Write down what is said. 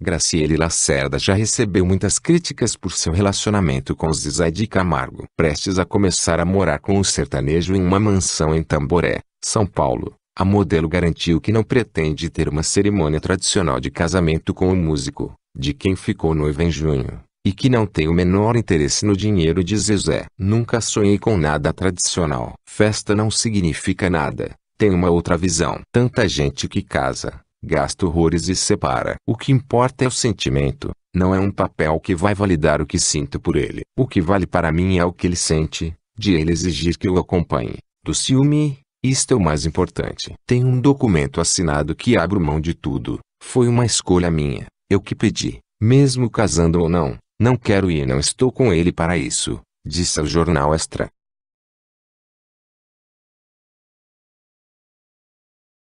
Graciele Lacerda já recebeu muitas críticas por seu relacionamento com Zizé de Camargo. Prestes a começar a morar com o sertanejo em uma mansão em Tamboré, São Paulo, a modelo garantiu que não pretende ter uma cerimônia tradicional de casamento com o músico, de quem ficou noiva em junho, e que não tem o menor interesse no dinheiro de Zezé. Nunca sonhei com nada tradicional. Festa não significa nada. Tem uma outra visão. Tanta gente que casa gasta horrores e separa. O que importa é o sentimento, não é um papel que vai validar o que sinto por ele. O que vale para mim é o que ele sente, de ele exigir que eu o acompanhe. Do ciúme, isto é o mais importante. Tem um documento assinado que abro mão de tudo. Foi uma escolha minha, eu que pedi. Mesmo casando ou não, não quero e não estou com ele para isso, disse ao jornal Extra.